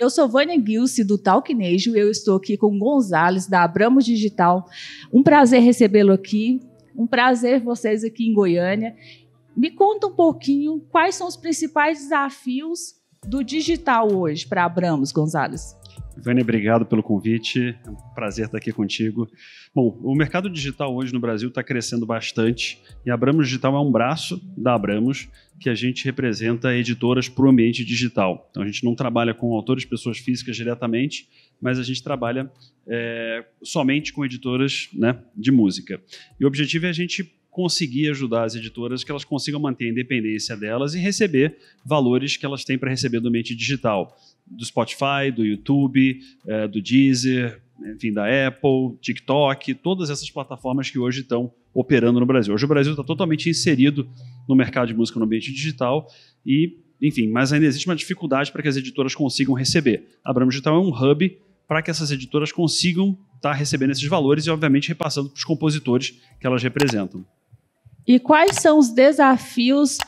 Eu sou Vânia Gilce, do Talknejo. Eu estou aqui com Gonzales, da Abramos Digital. Um prazer recebê-lo aqui. Um prazer vocês aqui em Goiânia. Me conta um pouquinho quais são os principais desafios do digital hoje para Abramos, Gonzales? Vânia, obrigado pelo convite. É um prazer estar aqui contigo. Bom, o mercado digital hoje no Brasil está crescendo bastante e a Abramos Digital é um braço da Abramos que a gente representa editoras para o ambiente digital. Então a gente não trabalha com autores, pessoas físicas diretamente, mas a gente trabalha é, somente com editoras né, de música. E o objetivo é a gente conseguir ajudar as editoras que elas consigam manter a independência delas e receber valores que elas têm para receber do ambiente digital do Spotify, do YouTube, é, do Deezer, enfim, da Apple, TikTok, todas essas plataformas que hoje estão operando no Brasil. Hoje o Brasil está totalmente inserido no mercado de música no ambiente digital e, enfim, mas ainda existe uma dificuldade para que as editoras consigam receber. A Abramo Digital é um hub para que essas editoras consigam estar tá recebendo esses valores e, obviamente, repassando para os compositores que elas representam. E quais são os desafios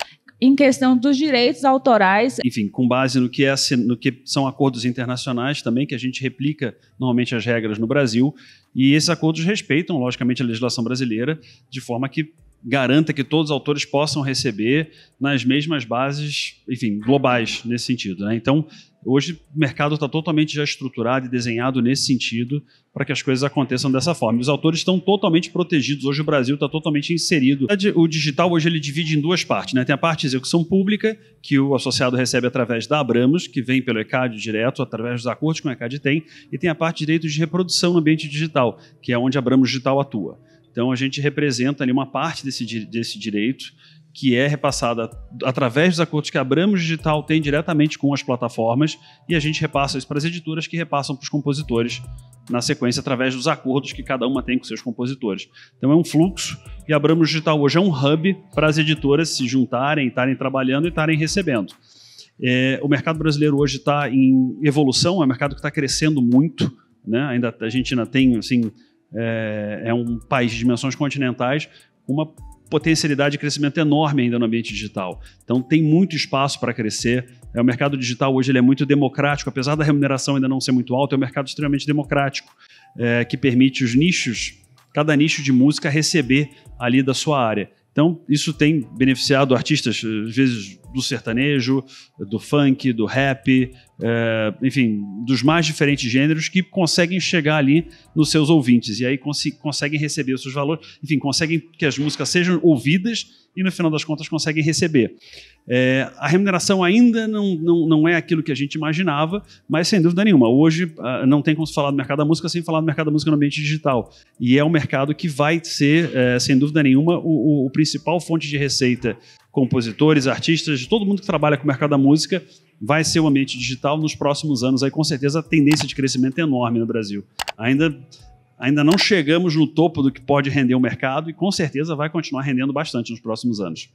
em questão dos direitos autorais. Enfim, com base no que, é, no que são acordos internacionais também, que a gente replica normalmente as regras no Brasil, e esses acordos respeitam, logicamente, a legislação brasileira, de forma que garanta que todos os autores possam receber nas mesmas bases, enfim, globais nesse sentido. Né? Então, hoje o mercado está totalmente já estruturado e desenhado nesse sentido para que as coisas aconteçam dessa forma. Os autores estão totalmente protegidos. Hoje o Brasil está totalmente inserido. O digital hoje ele divide em duas partes. Né? Tem a parte de execução pública, que o associado recebe através da Abramos, que vem pelo ECAD direto, através dos acordos que o ECAD tem, e tem a parte de direitos de reprodução no ambiente digital, que é onde a Abramos Digital atua. Então, a gente representa ali uma parte desse, desse direito que é repassada através dos acordos que a Abramos Digital tem diretamente com as plataformas e a gente repassa isso para as editoras que repassam para os compositores na sequência através dos acordos que cada uma tem com seus compositores. Então é um fluxo e a Abramos Digital hoje é um hub para as editoras se juntarem, estarem trabalhando e estarem recebendo. É, o mercado brasileiro hoje está em evolução, é um mercado que está crescendo muito, né? Ainda a gente ainda tem assim é, é um país de dimensões continentais, uma potencialidade de crescimento enorme ainda no ambiente digital. Então tem muito espaço para crescer. É, o mercado digital hoje ele é muito democrático, apesar da remuneração ainda não ser muito alta, é um mercado extremamente democrático, é, que permite os nichos, cada nicho de música receber ali da sua área. Então, isso tem beneficiado artistas, às vezes, do sertanejo, do funk, do rap, é, enfim, dos mais diferentes gêneros que conseguem chegar ali nos seus ouvintes e aí cons conseguem receber os seus valores, enfim, conseguem que as músicas sejam ouvidas e no final das contas conseguem receber. É, a remuneração ainda não, não, não é aquilo que a gente imaginava, mas sem dúvida nenhuma, hoje ah, não tem como se falar do mercado da música sem falar do mercado da música no ambiente digital. E é um mercado que vai ser, é, sem dúvida nenhuma, o, o, o principal fonte de receita compositores, artistas, de todo mundo que trabalha com o mercado da música vai ser o ambiente digital nos próximos anos. Aí, com certeza, a tendência de crescimento é enorme no Brasil. Ainda, ainda não chegamos no topo do que pode render o mercado e, com certeza, vai continuar rendendo bastante nos próximos anos.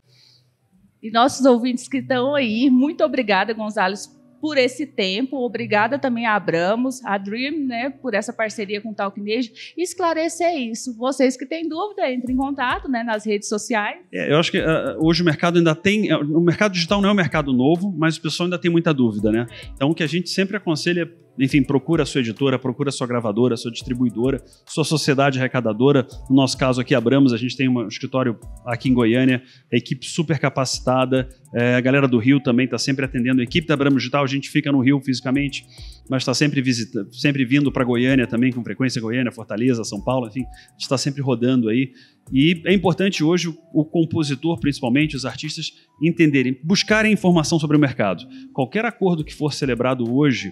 E nossos ouvintes que estão aí, muito obrigada, Gonzales, por esse tempo. Obrigada também a Abramos, a Dream, né, por essa parceria com o Talknage. Esclarecer isso. Vocês que têm dúvida, entrem em contato né, nas redes sociais. É, eu acho que uh, hoje o mercado ainda tem. É, o mercado digital não é um mercado novo, mas o pessoal ainda tem muita dúvida, né? Então o que a gente sempre aconselha é enfim, procura a sua editora, procura a sua gravadora, a sua distribuidora, sua sociedade arrecadadora. No nosso caso aqui, Abramos, a gente tem um escritório aqui em Goiânia, a equipe super capacitada, é, a galera do Rio também está sempre atendendo. A equipe da Abramos Digital, a gente fica no Rio fisicamente, mas está sempre visitando, sempre vindo para Goiânia também, com frequência Goiânia, Fortaleza, São Paulo, enfim, a gente está sempre rodando aí. E é importante hoje o compositor, principalmente os artistas, entenderem, buscarem informação sobre o mercado. Qualquer acordo que for celebrado hoje,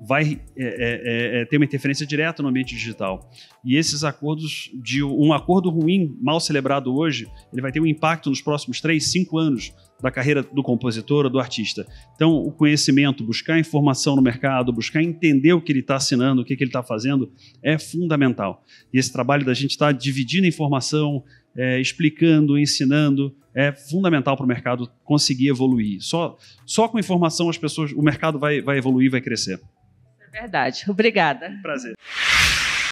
vai é, é, é, é, ter uma interferência direta no ambiente digital. E esses acordos, de um acordo ruim, mal celebrado hoje, ele vai ter um impacto nos próximos 3, 5 anos da carreira do compositor ou do artista. Então, o conhecimento, buscar informação no mercado, buscar entender o que ele está assinando, o que, que ele está fazendo, é fundamental. E esse trabalho da gente estar tá dividindo informação, é, explicando, ensinando, é fundamental para o mercado conseguir evoluir. Só, só com informação as pessoas, o mercado vai, vai evoluir, vai crescer. Verdade. Obrigada. Prazer.